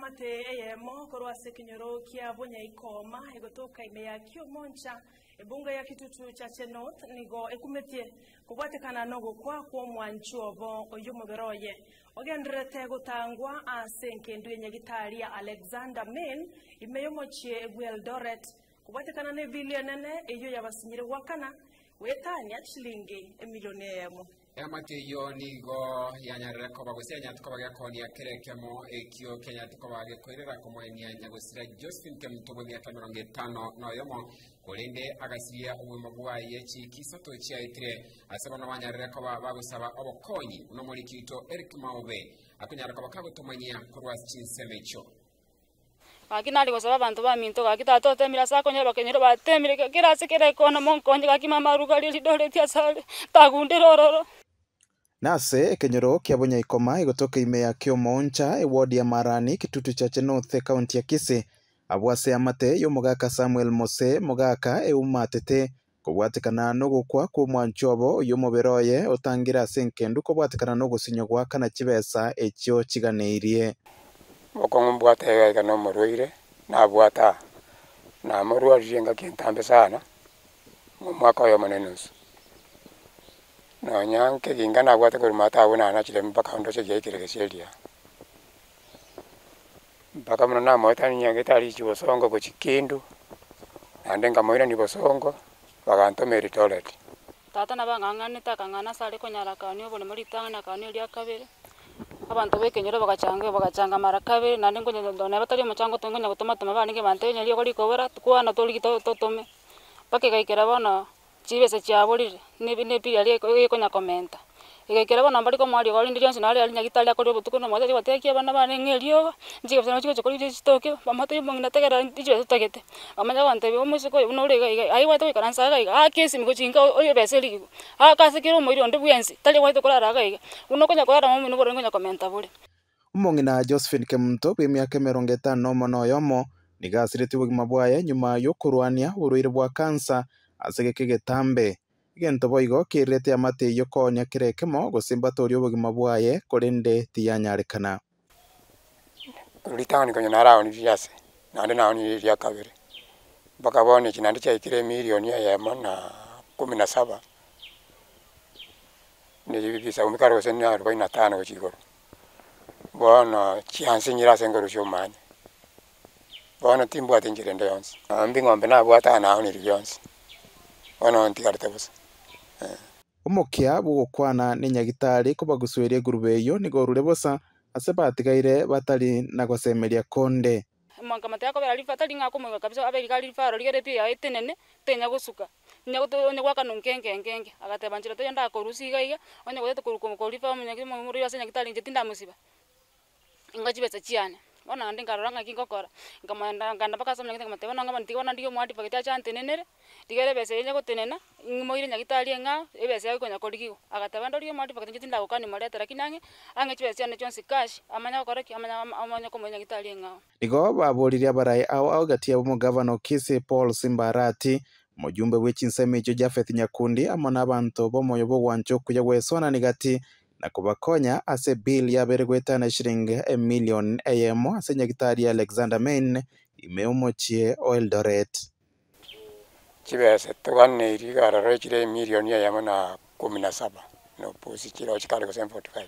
mate eyemo koro ase kinyoro kia bonya ikoma egoto kaime ya kio moncha ebunga ya kitutu cha chenot nigo ekumetie kubate kana nogo kwa kwa mwanchu obo oyumo beroye ogendre tego tangwa ase nkendu yenye gitari ya Alexander Main imeyomo chie Ebuel Doret kubate kana ne vili ya nene eyo ya basinyire wakana wetanya chilingi emilioni yemo yoni go ematiyo nigo yanyarire kobagusia nyati kobage konia kerekemo ekio kenyati kobage koirera komwenia nyagusira josephine kemutugo miaka mirongo itano noyomo kulinde agasiria obwimo bwaye chikisato chiaitire ase bono banyarire koba bagusaba obokonyi uno morikito eric maube akunyara koba kagotomanyia korwasi chinseme echo gaki nari gosaba abanto baminto gaki tatotemira ase akonyora bakenyere batemire kera ase kera ekona monkonye gaki mama arugariri doretia asare tagundere ororo nase kenyoro kia bonya ikoma igotoke ime ya kiomoncha iwodi ya marani kitutu chache north county ya kise abwase amate yo mogaka samuel mose mogaka euma atete kobwatekana nogokwa kwa omwancho obo moberoye otangira oye otangire ase nkendu kobwatekana nogosinyo gwa kana chibesa echio chiganeirie okong'u mbwata eyo iga nomorwaire nabwata namorwarire ngakintambe sana omwaka oyo monene nsu nonya kingana abwate kuri matawe nanachile mpaka ondoshe gyaikirekeseria mpaka muno namoetaninyangitari chibosongo kuchikindu nande ngamoira ni bosongo bagantomeri toilet tata nabang'ang'anete akang'ana sare konyara kaoni obonemo ritang'ana kaoni ria kabere abanto bekenyore bagachanga bagachanga mara kabere nande ngonya batari omochango tongonya gotoma toma banige banto ogorikobora kwana torigi totome mpaka egaikera bono chibesa chiaborire nebinepiga gekonya komenta igekera bono mbari komwaria igoro rindi rionsi nari arinyagi tari akoria obotuko nomoja chigotekia abana bane ng'a eriogo nchigabisa nochi gochikoria chitoke bamate yo mong'ina tegera ichi besa amanya gontebia omoisiko oyo buna ore ai gwaete goikara nsa iga iga aka esimi gochinka oyo besa erigigu aka ase kera omoiri onde bwensi tari gwaete korara iga iga buna okonya korara momino bore nkonya komenta bore omong'ina josephine kemunto bwa emiaka emerongo etano omo na oyomo niga asirete nyuma ya okorwania bwa kansa asegekegetambe gento boigo kirite amate iyo konya kirekemo gosimba turi obogima bwaye kuri nde tiyanyarekana ritani konya naraoni vyase nande naoni rya kabiri bakabone kinandi chaikire milioni yayama na kumi na saba nivivisa umikaro gose ni arobaini na tano gochigoro bono chiansi nyirase ngoro ciomanya bono timbwate njirende yonsi ambi ng'ombe nabwata naonire byonsi ona ntigarite busa eh. umukia bugukwana ni nyagitari ko bagusuirie ngurube iyo nigo rure busa ase batigaire batari na gusemeria konde mwanka mateko bera lifa tari ngako mwe kabisa abeli kali lifa ligere pia itenene tenya gusuka nya gutu nya gwaka nunkenge ngenge agate banjira to yanda korusi gaiga onya gote kuruko ko lifa mwe nyagi mwe muri yase nyagitari nje tinda musiba ingaji chiana bona ndi ngaroranga kingokora ngamanda nganda mpaka somenya ngitenga matebo nanga manti bona ndiyo mwadi pakete acha ntenenere ndigere bese yenye gutenena ngimoire nyagitari nga ebese yako nya korigigo agataba ndori mwadi pakete ngitinda gukani mareta lakini ange ange chibese ane chonsi cash amanya koreki amanya amanya komenya ngitari nga ndigo baburire abarai gati ya bomo gavana okisi Paul Simbarati mujumbe w'ekinsema ekyo Jafeth Nyakundi hamwe n'abantu b'omoyo b'ogwanchoku ya gwesonani gati na kobakonya ase bill yaberegwetana e emilion eyemo ase nyagitari alexander main imeumochie oeldoret chibese tuganĩirie garorochire milioni eyemo na kumi na saba nopusi chiro chikali gose 45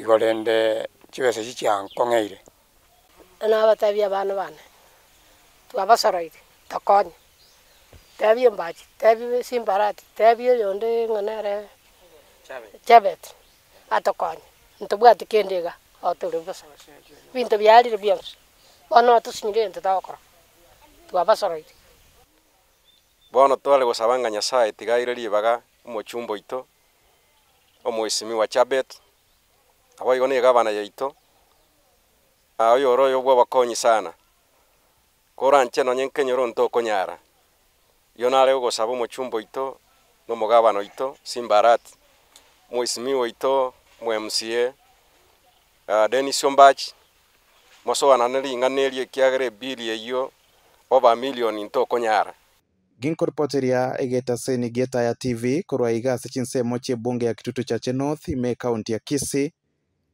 igorende chibese chichiankong'eire nabatabia bana bane twabasoroire tokonye tebie mbachi tebie simbarati tebie yonde nganere chabet atokonya ntubwati kindiga oturi busa bintu byarire byonsi bono tusinyire nti tagokora twabasoroire bono tware gosabanga nyasaye tigaire ribaga omochumbo ito omoisimi wa chabet abo igo niga abana yaito aho yoro yo bwabakonyi sana koranche nonye nkenyoro ntokonyara yo nare gosaba omochumbo ito nomogabano ito simbarati mheshimiwa Ito mwemcie uh, Dennis Ombach mosowa na neli nganeli ekiagere bili eyo oba million into konyara gin kod poteria egeta seni geta ya TV korwa iga sechinse moche bunge ya kitutu cha North ime kaunti ya Kisii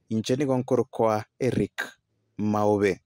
inchenigonkorkwa Eric Maube